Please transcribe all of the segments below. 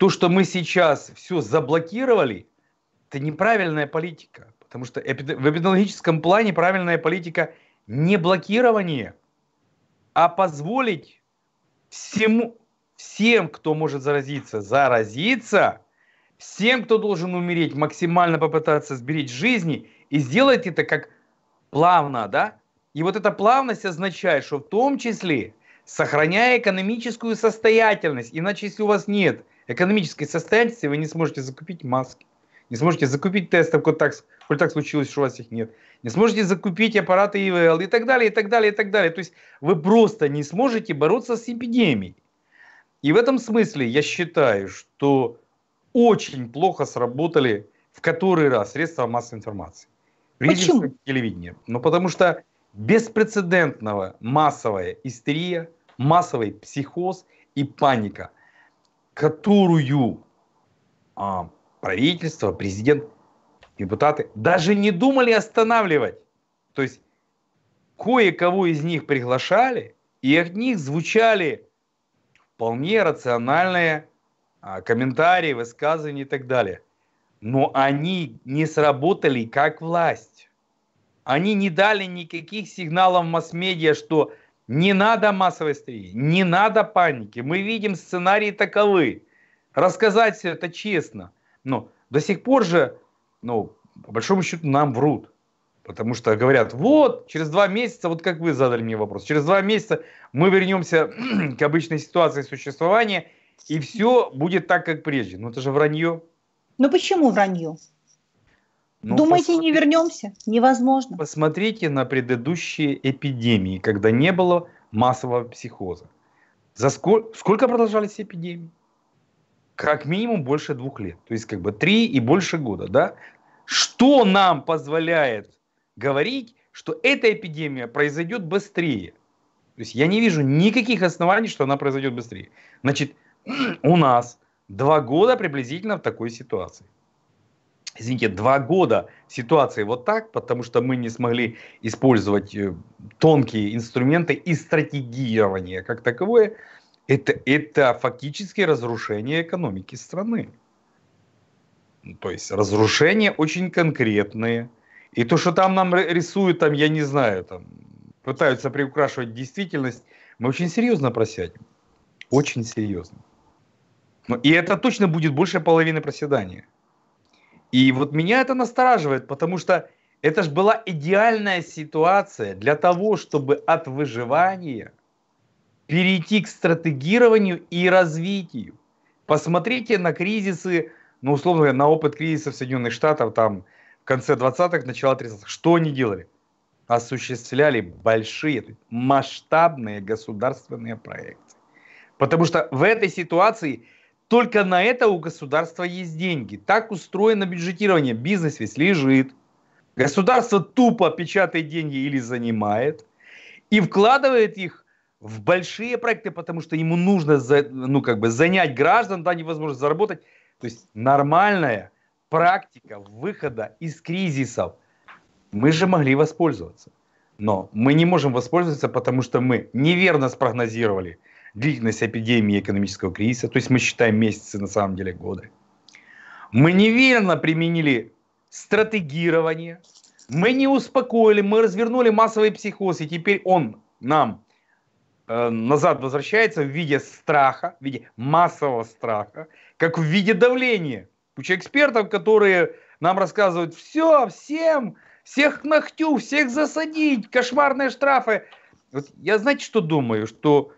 то, что мы сейчас все заблокировали, это неправильная политика. Потому что в эпидемиологическом плане правильная политика не блокирование, а позволить всему, всем, кто может заразиться, заразиться, всем, кто должен умереть, максимально попытаться сберечь жизни и сделать это как плавно, да? И вот эта плавность означает, что в том числе сохраняя экономическую состоятельность, иначе если у вас нет экономической состоятельности вы не сможете закупить маски, не сможете закупить тестов, вот так, коль так случилось, что у вас их нет, не сможете закупить аппараты ИВЛ и так далее, и так далее, и так далее. То есть вы просто не сможете бороться с эпидемией. И в этом смысле я считаю, что очень плохо сработали в который раз средства массовой информации. Почему? Телевидение. Ну, потому что беспрецедентного массовая истерия, массовый психоз и паника – которую а, правительство, президент, депутаты даже не думали останавливать. То есть кое-кого из них приглашали, и от них звучали вполне рациональные а, комментарии, высказывания и так далее. Но они не сработали как власть. Они не дали никаких сигналов масс-медиа, что не надо массовой истерии, не надо паники. Мы видим сценарии таковы. Рассказать все это честно. Но до сих пор же, ну, по большому счету, нам врут. Потому что говорят, вот, через два месяца, вот как вы задали мне вопрос, через два месяца мы вернемся к обычной ситуации существования, и все будет так, как прежде. Но ну, это же вранье. Ну, почему вранье? Ну, Думаете, не вернемся? Невозможно. Посмотрите на предыдущие эпидемии, когда не было массового психоза. За сколько, сколько продолжались эпидемии? Как минимум больше двух лет. То есть как бы три и больше года. Да? Что нам позволяет говорить, что эта эпидемия произойдет быстрее? То есть я не вижу никаких оснований, что она произойдет быстрее. Значит, у нас два года приблизительно в такой ситуации извините, два года ситуации вот так, потому что мы не смогли использовать э, тонкие инструменты и стратегирование как таковое, это, это фактически разрушение экономики страны. Ну, то есть разрушения очень конкретные. И то, что там нам рисуют, там, я не знаю, там, пытаются приукрашивать действительность, мы очень серьезно просядем. Очень серьезно. Но, ну, и это точно будет больше половины проседания. И вот меня это настораживает, потому что это же была идеальная ситуация для того, чтобы от выживания перейти к стратегированию и развитию. Посмотрите на кризисы, ну, условно говоря, на опыт кризисов Соединенных Штатов там в конце 20-х, начало 30-х. Что они делали? Осуществляли большие, масштабные государственные проекты. Потому что в этой ситуации – только на это у государства есть деньги. Так устроено бюджетирование. Бизнес весь лежит. Государство тупо печатает деньги или занимает и вкладывает их в большие проекты, потому что ему нужно за, ну, как бы занять граждан, да, невозможно заработать. То есть нормальная практика выхода из кризисов. Мы же могли воспользоваться. Но мы не можем воспользоваться, потому что мы неверно спрогнозировали – длительность эпидемии экономического кризиса, то есть мы считаем месяцы, на самом деле годы. Мы неверно применили стратегирование, мы не успокоили, мы развернули массовый психоз, и теперь он нам э, назад возвращается в виде страха, в виде массового страха, как в виде давления. Куча экспертов, которые нам рассказывают, все, всем, всех к ногтю, всех засадить, кошмарные штрафы. Вот я знаете, что думаю? Что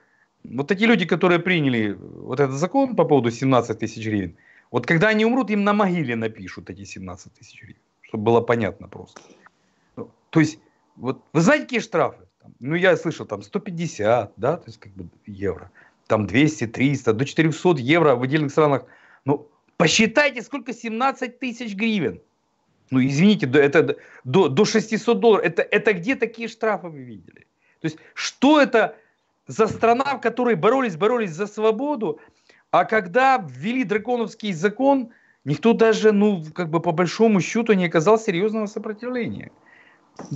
вот такие люди, которые приняли вот этот закон по поводу 17 тысяч гривен, вот когда они умрут, им на могиле напишут эти 17 тысяч гривен, чтобы было понятно просто. Ну, то есть, вот вы знаете, какие штрафы? Ну, я слышал, там 150, да, то есть как бы евро, там 200, 300, до 400 евро в отдельных странах. Ну, посчитайте, сколько 17 тысяч гривен. Ну, извините, до, это, до, до 600 долларов. Это, это где такие штрафы вы видели? То есть, что это за страна, в которой боролись, боролись за свободу, а когда ввели драконовский закон, никто даже, ну, как бы по большому счету не оказал серьезного сопротивления.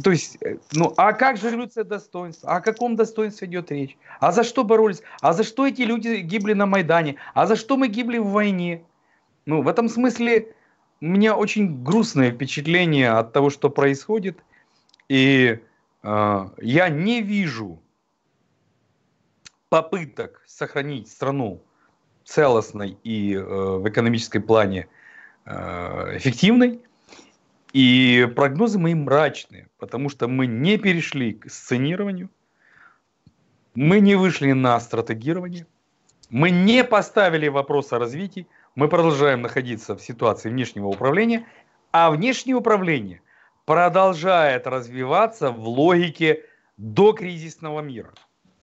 То есть, э, ну, а как же революция достоинства? О каком достоинстве идет речь? А за что боролись? А за что эти люди гибли на Майдане? А за что мы гибли в войне? Ну, в этом смысле у меня очень грустное впечатление от того, что происходит. И э, я не вижу попыток сохранить страну целостной и э, в экономическом плане э, эффективной. И прогнозы мои мрачные, потому что мы не перешли к сценированию, мы не вышли на стратегирование, мы не поставили вопрос о развитии, мы продолжаем находиться в ситуации внешнего управления, а внешнее управление продолжает развиваться в логике докризисного мира –